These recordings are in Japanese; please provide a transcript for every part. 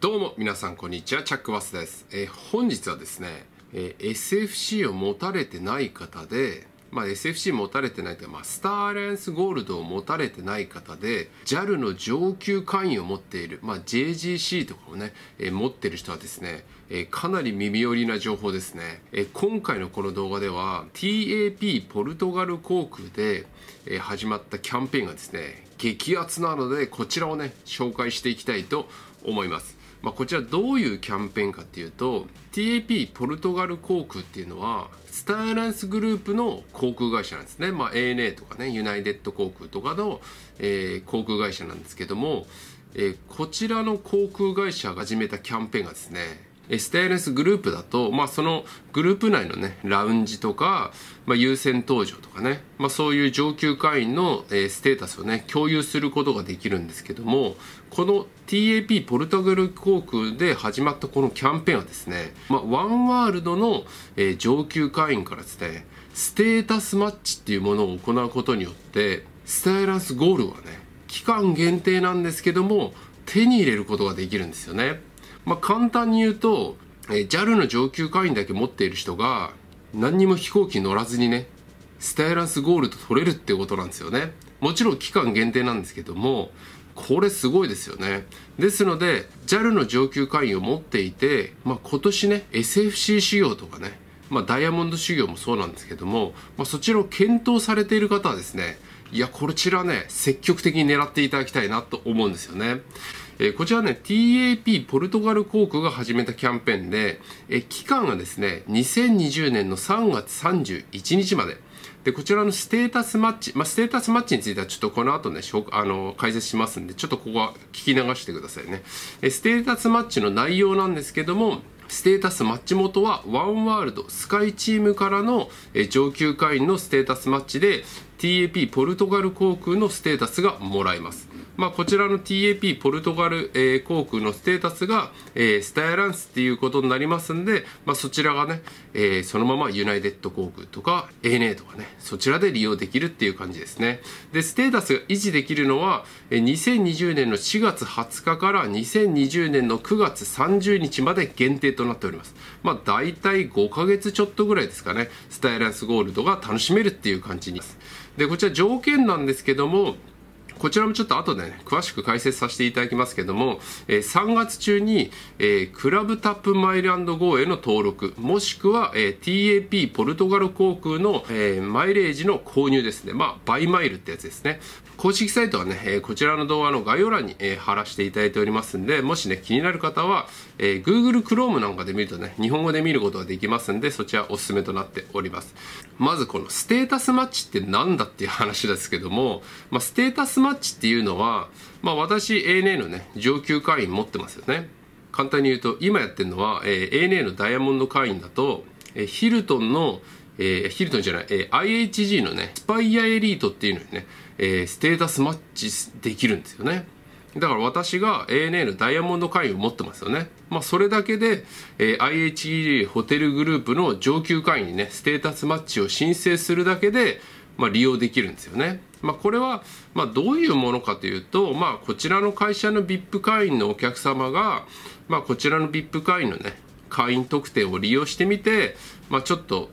どうも皆さんこんにちはチャックバスです、えー、本日はですね、えー、SFC を持たれてない方でまあ、SFC 持たれてないというか、まあ、スターアライアンスゴールドを持たれてない方で JAL の上級会員を持っている、まあ、JGC とかをね、えー、持ってる人はですね、えー、かなり耳寄りな情報ですね、えー、今回のこの動画では TAP ポルトガル航空で、えー、始まったキャンペーンがですね激アツなのでこちらをね紹介していきたいと思いますまあ、こちらどういうキャンペーンかっていうと TAP ポルトガル航空っていうのはスターランスグループの航空会社なんですね、まあ、ANA とかねユナイテッド航空とかの、えー、航空会社なんですけども、えー、こちらの航空会社が始めたキャンペーンがですね SNS グループだと、まあ、そのグループ内のね、ラウンジとか、まあ、優先登場とかね、まあ、そういう上級会員の、えステータスをね、共有することができるんですけども、この TAP ポルトガル航空で始まったこのキャンペーンはですね、まあ、ワンワールドの、え上級会員からですね、ステータスマッチっていうものを行うことによって、スタイランスゴールはね、期間限定なんですけども、手に入れることができるんですよね。まあ、簡単に言うと、え JAL の上級会員だけ持っている人が何にも飛行機乗らずにねスタイラスゴールド取れるってことなんですよねもちろん期間限定なんですけどもこれすごいですよねですので JAL の上級会員を持っていて、まあ、今年ね SFC 修行とかね、まあ、ダイヤモンド修行もそうなんですけども、まあ、そちらを検討されている方はですねいやこちらね積極的に狙っていただきたいなと思うんですよねえこちらね、TAP ポルトガル航空が始めたキャンペーンで、え期間がですね、2020年の3月31日まで。で、こちらのステータスマッチ、まあ、ステータスマッチについてはちょっとこの後ね、あの、解説しますんで、ちょっとここは聞き流してくださいね。えステータスマッチの内容なんですけども、ステータスマッチ元はワンワールドスカイチームからの上級会員のステータスマッチで TAP ポルトガル航空のステータスがもらえます。まあ、こちらの TAP ポルトガル、えー、航空のステータスが、えー、スタイアランスっていうことになりますんで、まあ、そちらがね、えー、そのままユナイテッド航空とか ANA とかね、そちらで利用できるっていう感じですね。で、ステータスが維持できるのは、え2020年の4月20日から2020年の9月30日まで限定となっております。まあ、大体5ヶ月ちょっとぐらいですかね、スタイアランスゴールドが楽しめるっていう感じにで、こちら条件なんですけども、こちらもちょっと後でね、詳しく解説させていただきますけども、え3月中に、えクラブタップマイルゴーへの登録、もしくは、え TAP ポルトガル航空の、えマイレージの購入ですね。まあ、バイマイルってやつですね。公式サイトはね、えこちらの動画の概要欄に、え貼らせていただいておりますんで、もしね、気になる方は、え Google Chrome なんかで見るとね、日本語で見ることができますんで、そちらおすすめとなっております。まずこのステータスマッチって何だっていう話ですけども、まあ、ステータスマッチマッチっていうのは、まあ、私 ANA のね上級会員持ってますよね簡単に言うと今やってるのは、えー、ANA のダイヤモンド会員だと、えー、ヒルトンの、えー、ヒルトンじゃない、えー、IHG のねスパイアエリートっていうのにね、えー、ステータスマッチできるんですよねだから私が ANA のダイヤモンド会員を持ってますよね。まあそれだけで、えー、i h g ホテルグループの上級会員にね、ステータスマッチを申請するだけで、ま利用できるんですよね。まあ、これは、まどういうものかというと、まあ、こちらの会社の VIP 会員のお客様が、まこちらの VIP 会員のね、会員特典を利用してみて、まちょっと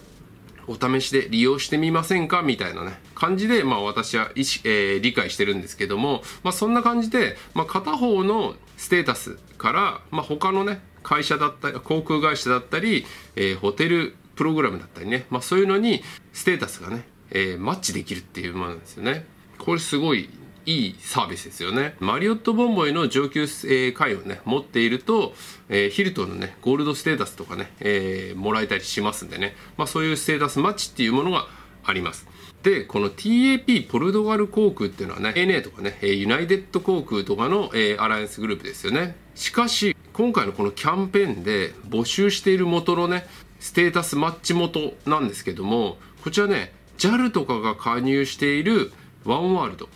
お試しで利用してみませんかみたいなね、感じで、まあ私はえー、理解してるんですけども、まあそんな感じで、まあ片方のステータスから、まあ他のね、会社だったり、航空会社だったり、えー、ホテルプログラムだったりね、まあそういうのにステータスがね、えー、マッチできるっていうものなんですよね。これすごいいいサービスですよね。マリオットボンボイの上級、会をね、持っていると、えー、ヒルトンのね、ゴールドステータスとかね、えー、もらえたりしますんでね、まあそういうステータスマッチっていうものがあります。で、この TAP ポルトガル航空っていうのはね、ANA とかね、ユナイテッド航空とかの、えー、アライアンスグループですよね。しかし、今回のこのキャンペーンで募集している元のね、ステータスマッチ元なんですけども、こちらね、JAL とかが加入しているワンワールド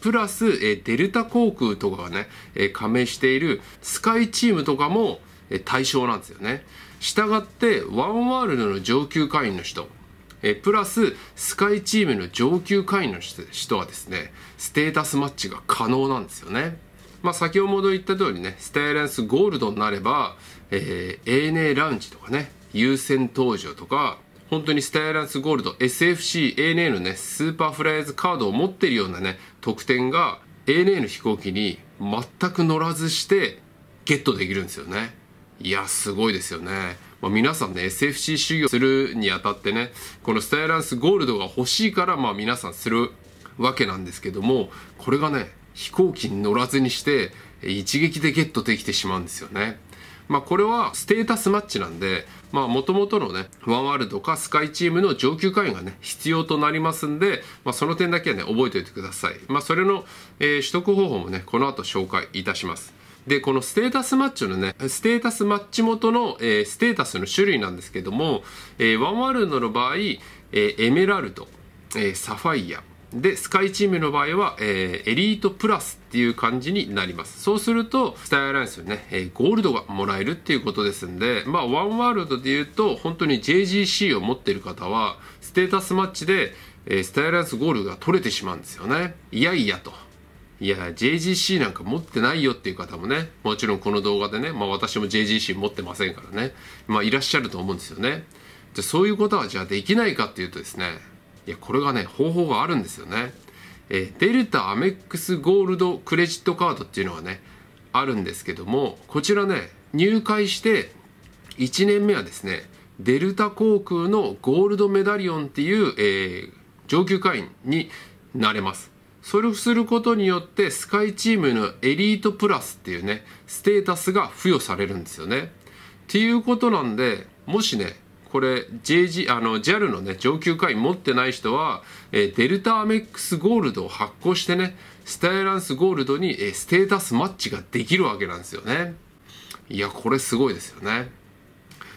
プラス、えデルタ航空とかがね、え加盟しているスカイチームとかも、え対象なんですよね。したがって、ワンワールドの上級会員の人、えプラス、スカイチームの上級会員の人はですね、ステータスマッチが可能なんですよね。まあ、先ほど言った通りね、ステイレンスゴールドになれば、えー、ANA ラウンジとかね、優先登場とか、本当にスタイランスゴールド SFCANA のねスーパーフライズカードを持ってるようなね特典が ANA の飛行機に全く乗らずしてゲットできるんですよねいやすごいですよね、まあ、皆さんね SFC 修行するにあたってねこのスタイランスゴールドが欲しいからまあ皆さんするわけなんですけどもこれがね飛行機に乗らずにして一撃でゲットできてしまうんですよねまあ、これはステータスマッチなんで、まあ、元々のね、ワンワールドかスカイチームの上級会員がね、必要となりますんで、まあ、その点だけはね、覚えておいてください。まあ、それの、えー、取得方法もね、この後紹介いたします。で、このステータスマッチのね、ステータスマッチ元の、えー、ステータスの種類なんですけども、えー、ワンワールドの場合、えー、エメラルド、えー、サファイア、で、スカイチームの場合は、えー、エリートプラスっていう感じになります。そうすると、スタイアラインスよね、えー、ゴールドがもらえるっていうことですんで、まあ、ワンワールドで言うと、本当に JGC を持ってる方は、ステータスマッチで、えー、スタイアラインスゴールが取れてしまうんですよね。いやいやと。いや、JGC なんか持ってないよっていう方もね、もちろんこの動画でね、まあ私も JGC 持ってませんからね、まあいらっしゃると思うんですよね。じゃそういうことはじゃあできないかっていうとですね、いやこれがね方法があるんですよね、えデルタアメックスゴールドクレジットカードっていうのがねあるんですけどもこちらね入会して1年目はですねデルタ航空のゴールドメダリオンっていう、えー、上級会員になれますそれをすることによってスカイチームのエリートプラスっていうねステータスが付与されるんですよねっていうことなんでもしねこれ JG あの JAL のね上級会員持ってない人は、えデルタアメックスゴールドを発行してねスタイランスゴールドに、えステータスマッチができるわけなんですよねいやこれすごいですよね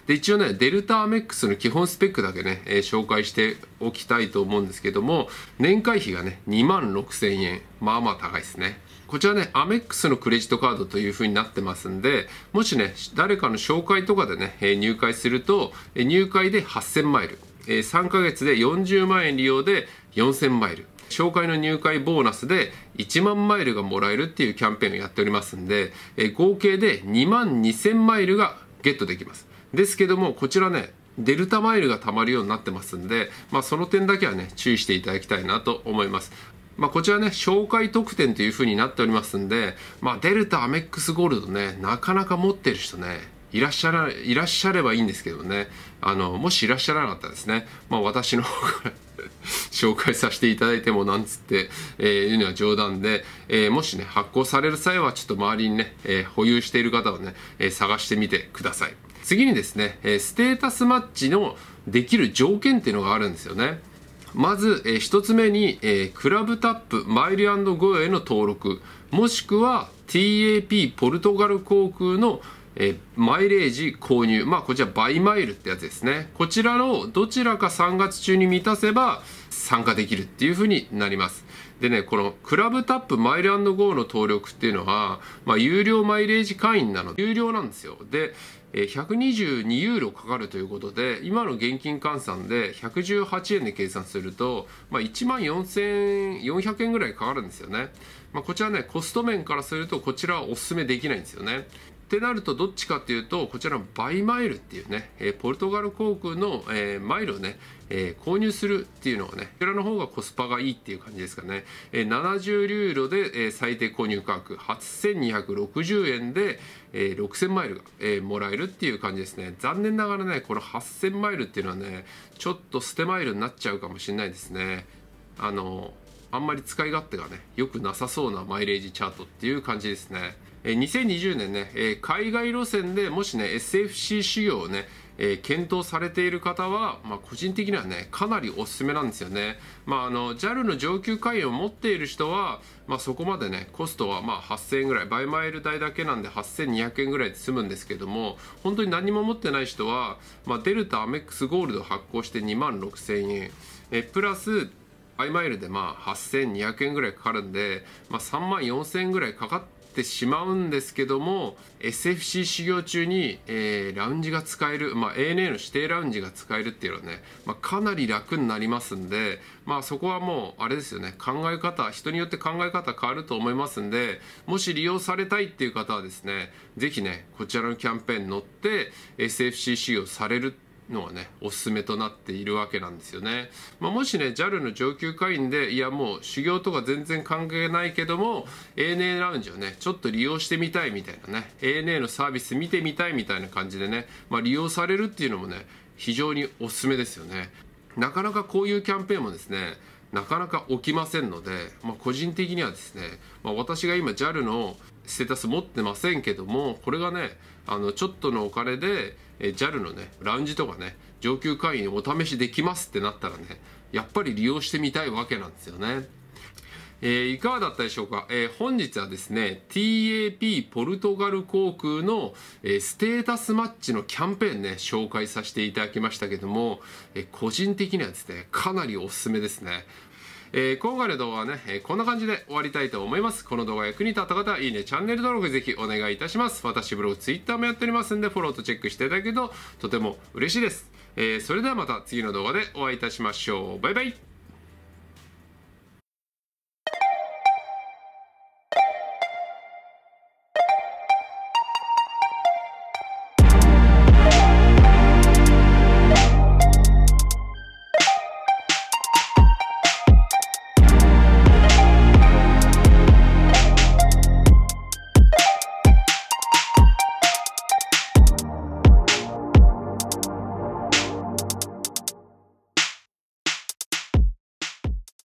で一応ねデルタアメックスの基本スペックだけね、えー、紹介しておきたいと思うんですけども年会費がね2万6000円まあまあ高いですねこちらね、アメックスのクレジットカードというふうになってますんで、もしね、誰かの紹介とかでね、入会すると、入会で8000マイル、3ヶ月で40万円利用で4000マイル、紹介の入会ボーナスで1万マイルがもらえるっていうキャンペーンをやっておりますんで、合計で2万2000マイルがゲットできます。ですけども、こちらね、デルタマイルが貯まるようになってますんで、まあ、その点だけはね、注意していただきたいなと思います。まあ、こちらね、紹介特典という風になっておりますんで、まあ、デルタアメックスゴールドね、なかなか持ってる人ね、いらっしゃら、いらっしゃればいいんですけどね、あの、もしいらっしゃらなかったらですね、まあ、私の方から 紹介させていただいてもなんつって、えー、いうのは冗談で、えー、もしね、発行される際はちょっと周りにね、えー、保有している方をね、え探してみてください。次にですね、えステータスマッチのできる条件っていうのがあるんですよね。まず、えー、1つ目に、えー、クラブタップマイルゴーへの登録もしくは TAP ポルトガル航空の、えマイレージ購入まあこちらバイマイルってやつですねこちらのどちらか3月中に満たせば参加できるっていうふうになりますでねこのクラブタップマイルゴーの登録っていうのは、まあ、有料マイレージ会員なので有料なんですよで122ユーロかかるということで今の現金換算で118円で計算すると、まあ、1万4400円ぐらいかかるんですよね、まあ、こちらねコスト面からするとこちらはおすすめできないんですよねってなるとどっちかっていうとこちらのバイマイルっていうね、えポルトガル航空の、えマイルをね、え購入するっていうのがねこちらの方がコスパがいいっていう感じですかね、え70ユーロで、え最低購入価格8260円で、え6000マイルが、えもらえるっていう感じですね残念ながらねこの8000マイルっていうのはねちょっと捨てマイルになっちゃうかもしれないですねあのあんまり使い勝手がね良くなさそうなマイレージチャートっていう感じですね2020年ね海外路線でもしね SFC 修行をねえ検討されている方は、まあ、個人的にはねかなりおすすめなんですよね、まあ、あの JAL の上級会員を持っている人は、まあ、そこまでねコストはまあ8000円ぐらいバイマイル代だけなんで8200円ぐらいで済むんですけども本当に何も持ってない人は、まあ、デルタアメックスゴールド発行して2万6000円えプラスハイマイルでまあ8200円ぐらいかかるんで、まあ、3万4000円ぐらいかかってしまうんですけども SFC 修行中に、えー、ラウンジが使える、まあ、ANA の指定ラウンジが使えるっていうのはね、まあ、かなり楽になりますんで、まあ、そこはもうあれですよね考え方人によって考え方変わると思いますんでもし利用されたいっていう方はですね是非ねこちらのキャンペーンに乗って SFC 修行されるってのがねおすすめとなっているわけなんですよね、まあ、もしね JAL の上級会員でいやもう修行とか全然関係ないけども ANA ラウンジをねちょっと利用してみたいみたいなね ANA のサービス見てみたいみたいな感じでね、まあ、利用されるっていうのもね非常におすすめですよねなかなかこういうキャンペーンもですねなかなか起きませんので、まあ、個人的にはですね、まあ、私が今 JAL のステータス持ってませんけどもこれがねあのちょっとのお金で JAL のねラウンジとかね上級会員にお試しできますってなったらねやっぱり利用してみたいわけなんですよね。えー、いかがだったでしょうか、えー、本日はですね TAP ポルトガル航空の、えー、ステータスマッチのキャンペーンね紹介させていただきましたけども、え個人的にはですねかなりおすすめですねえー、今回の動画はね、えー、こんな感じで終わりたいと思います。この動画役に立った方は、いいね、チャンネル登録ぜひお願いいたします。私ブログ、ツイッターもやっておりますんで、フォローとチェックしていただけると、とても嬉しいです。えー、それではまた次の動画でお会いいたしましょう。バイバイ